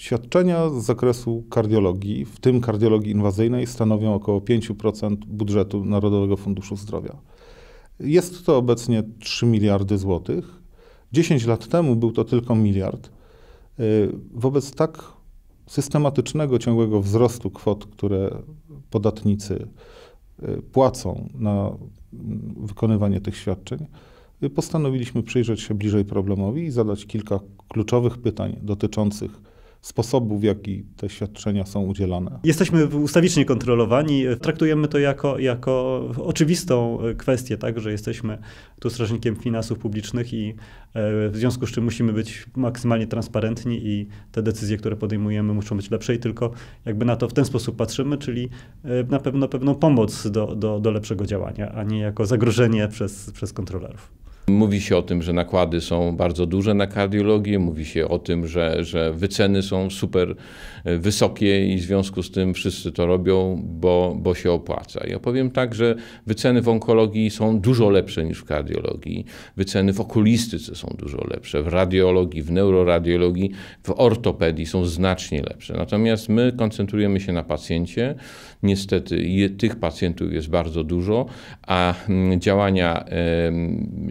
Świadczenia z zakresu kardiologii, w tym kardiologii inwazyjnej, stanowią około 5% budżetu Narodowego Funduszu Zdrowia. Jest to obecnie 3 miliardy złotych. 10 lat temu był to tylko miliard. Y, wobec tak systematycznego, ciągłego wzrostu kwot, które podatnicy y, płacą na mm, wykonywanie tych świadczeń, y, postanowiliśmy przyjrzeć się bliżej problemowi i zadać kilka kluczowych pytań dotyczących sposobów, w jaki te świadczenia są udzielane. Jesteśmy ustawicznie kontrolowani. Traktujemy to jako, jako oczywistą kwestię, tak, że jesteśmy tu strażnikiem finansów publicznych i e, w związku z czym musimy być maksymalnie transparentni i te decyzje, które podejmujemy, muszą być lepsze i tylko jakby na to w ten sposób patrzymy, czyli e, na pewno pewną pomoc do, do, do lepszego działania, a nie jako zagrożenie przez, przez kontrolerów. Mówi się o tym, że nakłady są bardzo duże na kardiologię, mówi się o tym, że, że wyceny są super e, wysokie i w związku z tym wszyscy to robią, bo, bo się opłaca. Ja powiem tak, że wyceny w onkologii są dużo lepsze niż w kardiologii, wyceny w okulistyce są dużo lepsze, w radiologii, w neuroradiologii, w ortopedii są znacznie lepsze. Natomiast my koncentrujemy się na pacjencie. Niestety je, tych pacjentów jest bardzo dużo, a mm, działania,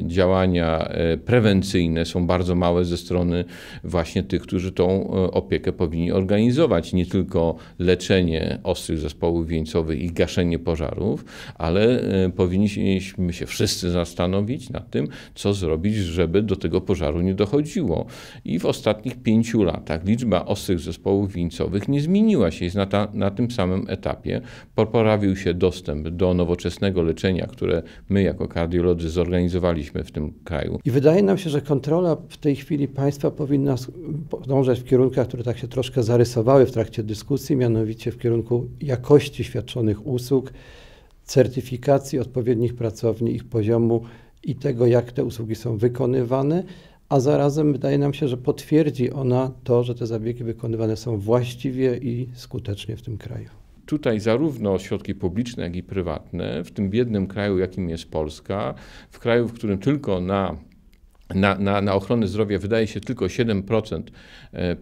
działania działania e, prewencyjne są bardzo małe ze strony właśnie tych, którzy tą e, opiekę powinni organizować. Nie tylko leczenie ostrych zespołów wieńcowych i gaszenie pożarów, ale e, powinniśmy się wszyscy zastanowić nad tym, co zrobić, żeby do tego pożaru nie dochodziło. I w ostatnich pięciu latach liczba ostrych zespołów wieńcowych nie zmieniła się, jest na, ta, na tym samym etapie. Poprawił się dostęp do nowoczesnego leczenia, które my jako kardiolodzy zorganizowaliśmy w tym tym kraju. I wydaje nam się, że kontrola w tej chwili państwa powinna podążać w kierunkach, które tak się troszkę zarysowały w trakcie dyskusji, mianowicie w kierunku jakości świadczonych usług, certyfikacji odpowiednich pracowni, ich poziomu i tego, jak te usługi są wykonywane, a zarazem wydaje nam się, że potwierdzi ona to, że te zabiegi wykonywane są właściwie i skutecznie w tym kraju tutaj zarówno środki publiczne, jak i prywatne, w tym biednym kraju, jakim jest Polska, w kraju, w którym tylko na na, na, na ochronę zdrowia wydaje się tylko 7%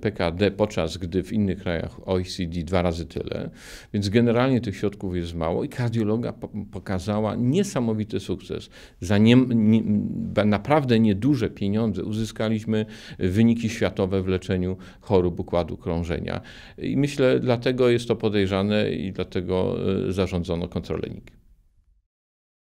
PKD, e, podczas gdy w innych krajach OECD dwa razy tyle. Więc generalnie tych środków jest mało i kardiologa pokazała niesamowity sukces. Za nie, nie, naprawdę nieduże pieniądze uzyskaliśmy wyniki światowe w leczeniu chorób układu krążenia. I myślę, dlatego jest to podejrzane i dlatego e, zarządzono kontrolę NIK.